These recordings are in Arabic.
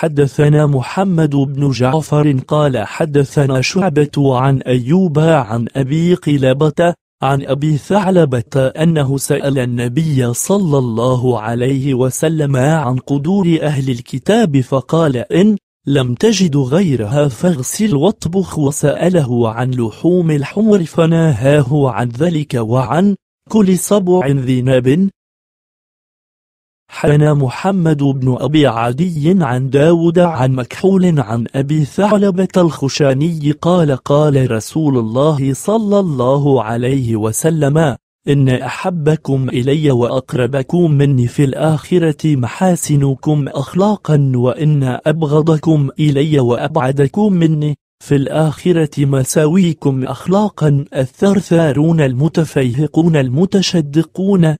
حدثنا محمد بن جعفر قال حدثنا شعبة عن أيوب عن أبي قلابة عن أبي ثعلبة أنه سأل النبي صلى الله عليه وسلم عن قدور أهل الكتاب فقال إن لم تجد غيرها فاغسل واطبخ وسأله عن لحوم الحمر فناهاه عن ذلك وعن كل صبع ذناب حنى محمد بن أبي عدي عن داود عن مكحول عن أبي ثعلبة الخشاني قال قال رسول الله صلى الله عليه وسلم إن أحبكم إلي وأقربكم مني في الآخرة محاسنكم أخلاقا وإن أبغضكم إلي وأبعدكم مني في الآخرة مساويكم أخلاقا الثرثارون المتفيهقون المتشدقون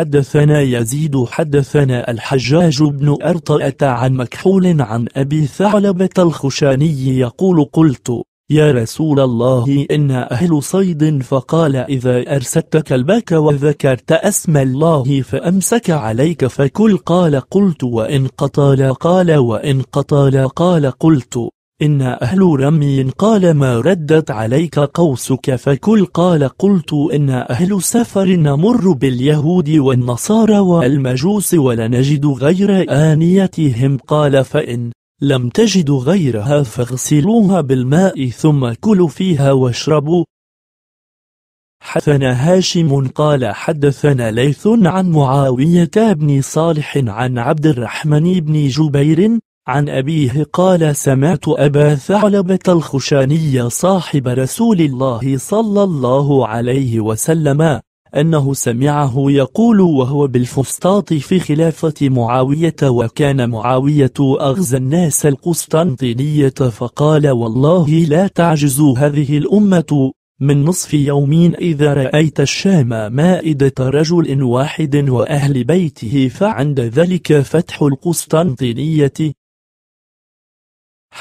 حدثنا يزيد حدثنا الحجاج بن أرطأة عن مكحول عن أبي ثعلبة الخشاني يقول قلت يا رسول الله إن أهل صيد فقال إذا أرسلت كلبك وذكرت اسم الله فأمسك عليك فكل قال قلت وإن قتال قال وإن قتال قال قلت إن أهل رمي قال ما ردت عليك قوسك فكل قال قلت إن أهل سفر نمر باليهود والنصارى والمجوس ولنجد غير آنيتهم قال فإن لم تجدوا غيرها فاغسلوها بالماء ثم كلوا فيها واشربوا حدثنا هاشم قال حدثنا ليث عن معاوية بن صالح عن عبد الرحمن بن جبير عن أبيه قال سمعت أبا ثعلبة الخشاني صاحب رسول الله صلى الله عليه وسلم أنه سمعه يقول وهو بالفسطاط في خلافة معاوية وكان معاوية أغزى الناس القسطنطينية فقال والله لا تعجز هذه الأمة من نصف يوم إذا رأيت الشام مائدة رجل واحد وأهل بيته فعند ذلك فتح القسطنطينية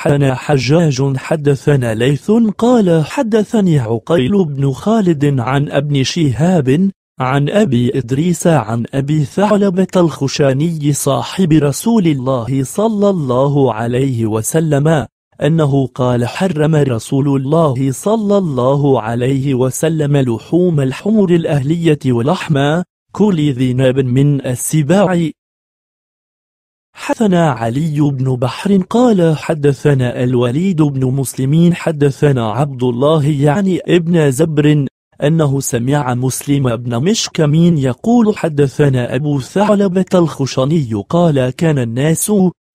حدثنا حجاج حدثنا ليث قال حدثني عقيل بن خالد عن ابن شهاب عن أبي إدريس عن أبي ثعلبة الخشاني صاحب رسول الله صلى الله عليه وسلم أنه قال حرم رسول الله صلى الله عليه وسلم لحوم الحمر الأهلية ولحم كل ذناب من السباع حدثنا علي بن بحر قال حدثنا الوليد بن مسلمين حدثنا عبد الله يعني ابن زبر أنه سمع مسلم بن مشكمين يقول حدثنا أبو ثعلبة الخشني قال كان الناس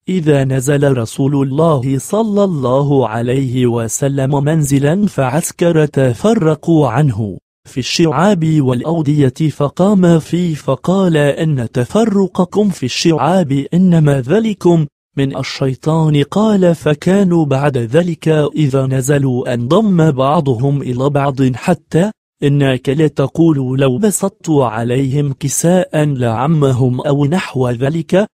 إذا نزل رسول الله صلى الله عليه وسلم منزلا فعسكر تفرقوا عنه في الشعاب والأودية فقام في فقال أن تفرقكم في الشعاب إنما ذلكم من الشيطان قال فكانوا بعد ذلك إذا نزلوا انضم بعضهم إلى بعض حتى إنك لتقول لو بسطت عليهم كساء لعمهم أو نحو ذلك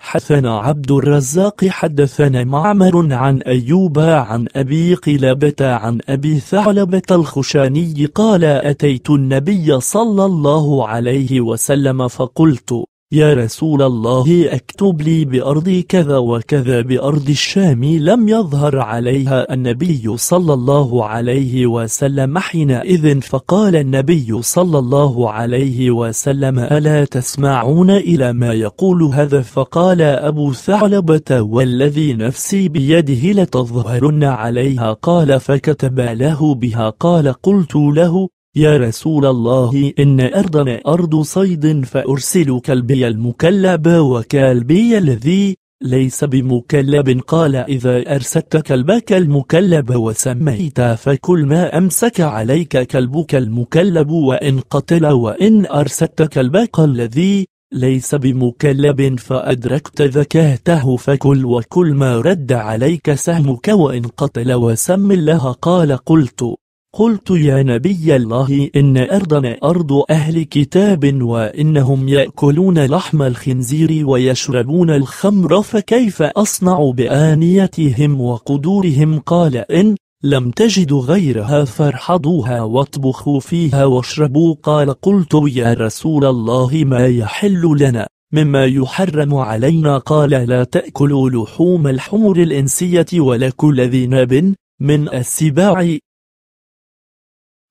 حدثنا عبد الرزاق حدثنا معمر عن أيوب عن أبي قلابة عن أبي ثعلبة الخشاني قال أتيت النبي صلى الله عليه وسلم فقلت يا رسول الله اكتب لي بأرض كذا وكذا بأرض الشام لم يظهر عليها النبي صلى الله عليه وسلم حينئذ فقال النبي صلى الله عليه وسلم ألا تسمعون إلى ما يقول هذا فقال أبو ثعلبة والذي نفسي بيده لتظهرن عليها قال فكتب له بها قال قلت له يا رسول الله إن أرضنا أرض صيد فأرسل كلبي المكلب وكلبي الذي ليس بمكلب قال إذا أرسلت كلبك المكلب وسميت فكل ما أمسك عليك كلبك المكلب وإن قتل وإن أرسلت كلبك الذي ليس بمكلب فأدركت ذكاته فكل وكل ما رد عليك سهمك وإن قتل وسم الله قال قلت قلت يا نبي الله إن أرضنا أرض أهل كتاب وإنهم يأكلون لحم الخنزير ويشربون الخمر فكيف أصنع بآنيتهم وقدورهم قال إن لم تجدوا غيرها فارحضوها واطبخوا فيها واشربوا قال قلت يا رسول الله ما يحل لنا مما يحرم علينا قال لا تأكلوا لحوم الحمر الإنسية ولا كل ذي ناب من السباع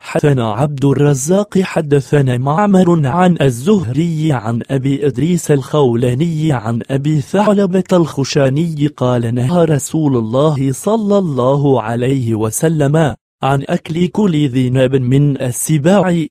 حدثنا عبد الرزاق حدثنا معمر عن الزهري عن أبي إدريس الخولاني عن أبي ثعلبة الخشاني قال نهى رسول الله صلى الله عليه وسلم عن أكل كل ذناب من السباع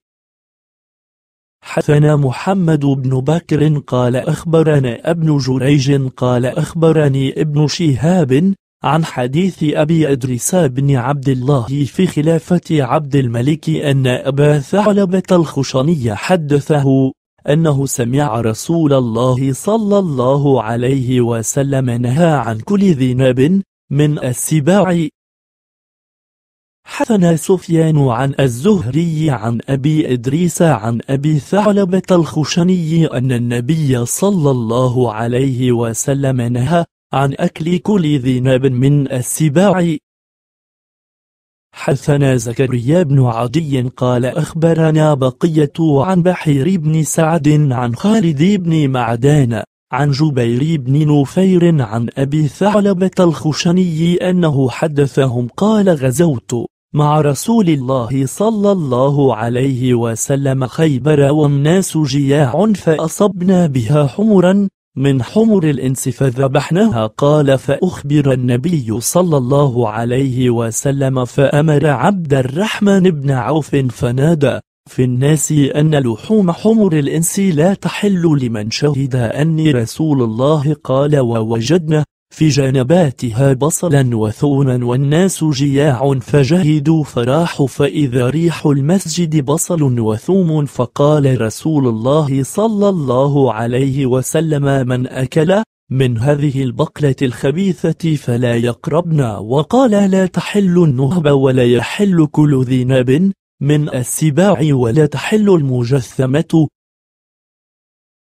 حدثنا محمد بن بكر قال أخبرنا ابن جريج قال أخبرني ابن شهاب عن حديث أبي أدريس بن عبد الله في خلافة عبد الملك أن أبا ثعلبة الخشني حدثه أنه سمع رسول الله صلى الله عليه وسلم نهى عن كل ناب من السباع حسن سفيان عن الزهري عن أبي إدريس عن أبي ثعلبة الخشني أن النبي صلى الله عليه وسلم نهى عن أكل كل ذناب من السباع حدثنا زكريا بن عدي قال أخبرنا بقية عن بحير بن سعد عن خالد بن معدان عن جبير بن نفير عن أبي ثعلبة الخشني أنه حدثهم قال غزوت مع رسول الله صلى الله عليه وسلم خيبر والناس جياع فأصبنا بها حمرا من حمر الإنس فذبحناها قال فأخبر النبي صلى الله عليه وسلم فأمر عبد الرحمن بن عوف فنادى في الناس أن لحوم حمر الإنس لا تحل لمن شهد أني رسول الله قال ووجدنا في جنباتها بصلا وثوما والناس جياع فجهدوا فراحوا فإذا ريح المسجد بصل وثوم فقال رسول الله صلى الله عليه وسلم من أكل من هذه البقلة الخبيثة فلا يقربنا وقال لا تحل النهب ولا يحل كل ذي ناب من السباع ولا تحل المجثمة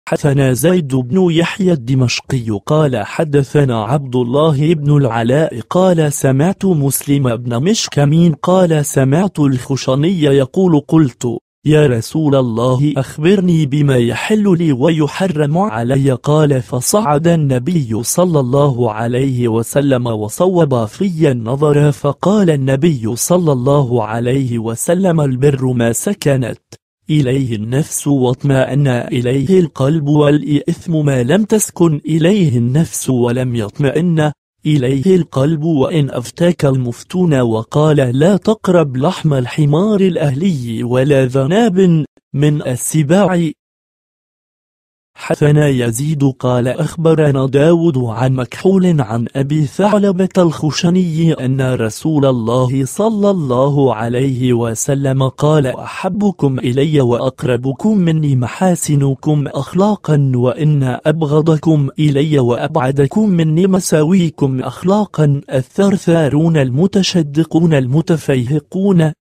حدثنا زيد بن يحيى الدمشقي قال حدثنا عبد الله بن العلاء قال سمعت مسلم بن مشكمين قال سمعت الخشني يقول قلت يا رسول الله أخبرني بما يحل لي ويحرم علي قال فصعد النبي صلى الله عليه وسلم وصوب في النظر فقال النبي صلى الله عليه وسلم البر ما سكنت إليه النفس واطمأن إليه القلب والإثم ما لم تسكن إليه النفس ولم يطمئن إليه القلب وإن أفتاك المفتون وقال لا تقرب لحم الحمار الأهلي ولا ذناب من السباع حدثنا يزيد قال أخبرنا داود عن مكحول عن أبي ثعلبة الخشني أن رسول الله صلى الله عليه وسلم قال أحبكم إلي وأقربكم مني محاسنكم أخلاقا وإن أبغضكم إلي وأبعدكم مني مساويكم أخلاقا الثرثارون المتشدقون المتفيهقون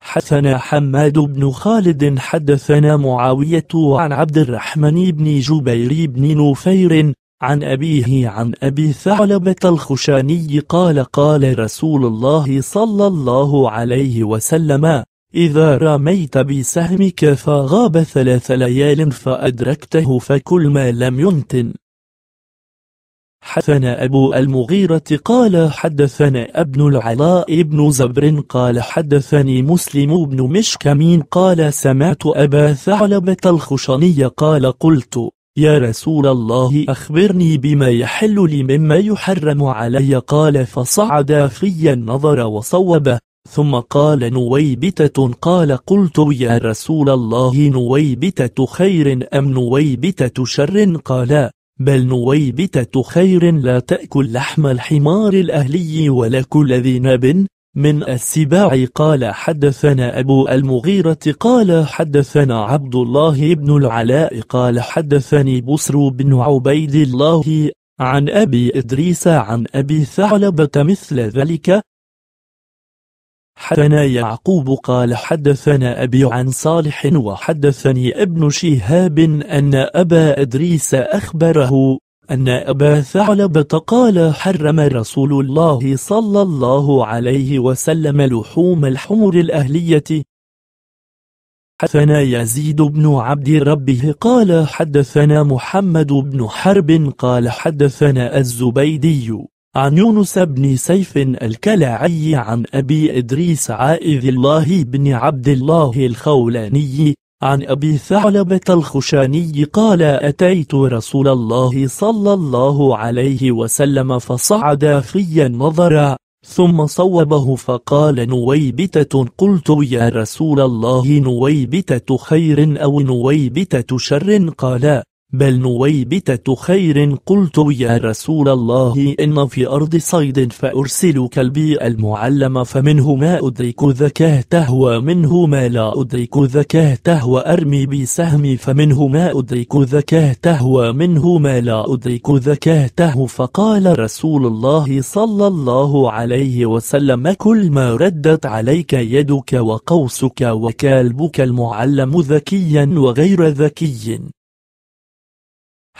حدثنا حماد بن خالد حدثنا معاوية عن عبد الرحمن بن جبير بن نفير عن أبيه عن أبي ثعلبة الخشاني قال قال رسول الله صلى الله عليه وسلم إذا رميت بسهمك فغاب ثلاث ليال فأدركته فكل ما لم ينتن حدثنا أبو المغيرة قال حدثنا ابن العلاء بن زبر قال حدثني مسلم بن مشكمين قال سمعت أبا ثعلبة الخشني قال قلت يا رسول الله أخبرني بما يحل لي مما يحرم علي قال فصعد في النظر وصوبه ثم قال نويبتة قال قلت يا رسول الله نويبتة خير أم نويبتة شر قال بل نويبتة خير لا تأكل لحم الحمار الأهلي ولا كل ذي ناب من السباع قال حدثنا أبو المغيرة قال حدثنا عبد الله بن العلاء قال حدثني بسر بن عبيد الله عن أبي إدريس عن أبي ثعلبة مثل ذلك حدثنا يعقوب قال حدثنا أبي عن صالح وحدثني ابن شهاب أن أبا إدريس أخبره أن أبا ثعلبة قال حرم رسول الله صلى الله عليه وسلم لحوم الحمر الأهلية حدثنا يزيد بن عبد ربه قال حدثنا محمد بن حرب قال حدثنا الزبيدي عن يونس بن سيف الكلاعي عن أبي إدريس عائذ الله بن عبد الله الخولاني عن أبي ثعلبة الخشاني قال أتيت رسول الله صلى الله عليه وسلم فصعد في النظر ثم صوبه فقال نويبتة قلت يا رسول الله نويبتة خير أو نويبتة شر قال بل نويبتة خير قلت يا رسول الله إن في أرض صيد فأرسل كلبي المعلم فمنه ما أدرك ذكاته ومنه ما لا أدرك ذكاته وأرمي بسهمي فمنه ما أدرك ذكاته ومنه ما لا أدرك ذكاته فقال رسول الله صلى الله عليه وسلم كل ما ردت عليك يدك وقوسك وكلبك المعلم ذكيا وغير ذكي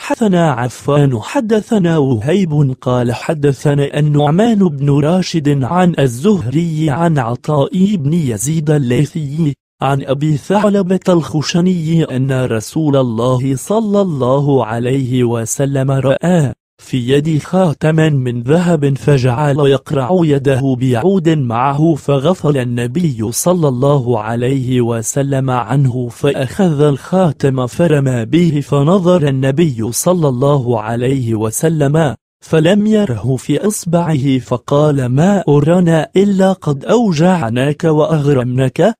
حدثنا عفان حدثنا وهيب قال حدثنا النعمان بن راشد عن الزهري عن عطاء بن يزيد الليثي عن أبي ثعلبة الخشني أن رسول الله صلى الله عليه وسلم رأى في يدي خاتما من ذهب فجعل يقرع يده بعود معه فغفل النبي صلى الله عليه وسلم عنه فأخذ الخاتم فرمى به فنظر النبي صلى الله عليه وسلم فلم يره في إصبعه فقال ما أرانا إلا قد أوجعناك وأغرمناك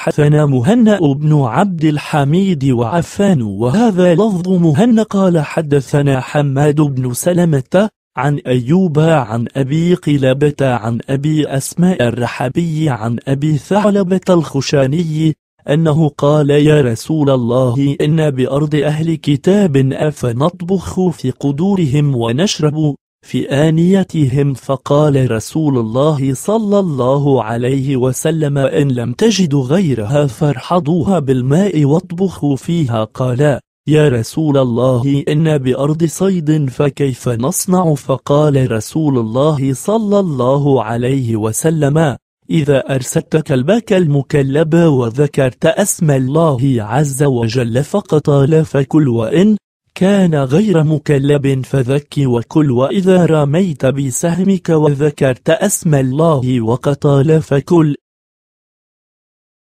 حدثنا مهنا بن عبد الحميد وعفان وهذا لفظ مهنا قال حدثنا حماد بن سلمة عن أيوب عن أبي قلابة عن أبي أسماء الرحبي عن أبي ثعلبة الخشاني أنه قال يا رسول الله إن بأرض أهل كتاب أفنطبخ في قدورهم ونشرب في آنيتهم فقال رسول الله صلى الله عليه وسلم إن لم تجدوا غيرها فارحضوها بالماء واطبخوا فيها قالا يا رسول الله إن بأرض صيد فكيف نصنع فقال رسول الله صلى الله عليه وسلم إذا أرسلت كلبك المكلب وذكرت أسم الله عز وجل فقط لا فكل وإن كان غير مكلب فذك وكل وإذا رميت بسهمك وذكرت اسم الله وقتال فكل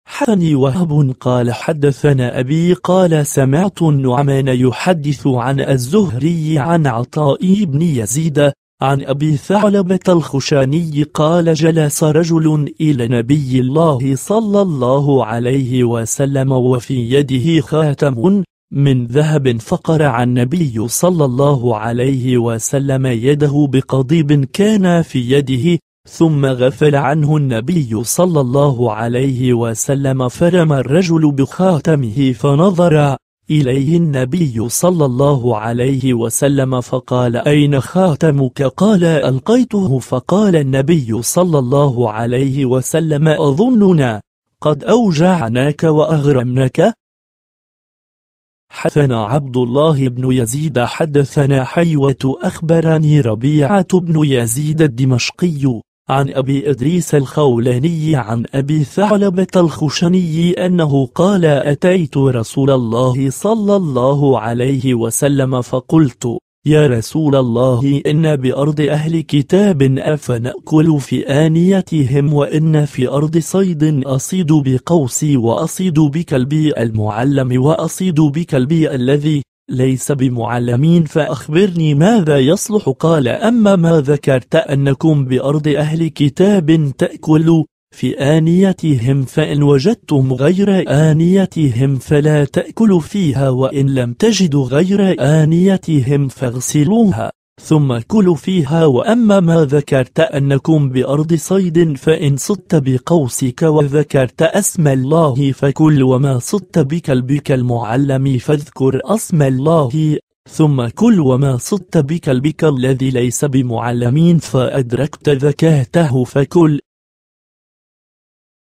حدثني وهب قال حدثنا أبي قال سمعت النعمان يحدث عن الزهري عن عطاء بن يزيد عن أبي ثعلبة الخشاني قال جلس رجل إلى نبي الله صلى الله عليه وسلم وفي يده خاتم من ذهب فقرع النبي صلى الله عليه وسلم يده بقضيب كان في يده ثم غفل عنه النبي صلى الله عليه وسلم فرم الرجل بخاتمه فنظر إليه النبي صلى الله عليه وسلم فقال أين خاتمك قال ألقيته فقال النبي صلى الله عليه وسلم أظننا قد أوجعناك وأغرمناك حدثنا عبد الله بن يزيد حدثنا حيوة أخبرني ربيعة بن يزيد الدمشقي عن أبي إدريس الخولاني عن أبي ثعلبة الخشني أنه قال أتيت رسول الله صلى الله عليه وسلم فقلت يا رسول الله إن بأرض أهل كتاب أفنأكل في آنيتهم وإن في أرض صيد أصيد بقوسي وأصيد بكلبي المعلم وأصيد بكلبي الذي ليس بمعلمين فأخبرني ماذا يصلح قال أما ما ذكرت أنكم بأرض أهل كتاب تأكل في آنيتهم فإن وجدتم غير آنيتهم فلا تأكل فيها وإن لم تجدوا غير آنيتهم فاغسلوها ثم كلوا فيها وأما ما ذكرت أنكم بأرض صيد فإن صدت بقوسك وذكرت اسم الله فكل وما صدت بكلبك المعلم فاذكر اسم الله ثم كل وما صدت بكلبك الذي ليس بمعلمين فأدركت ذكاته فكل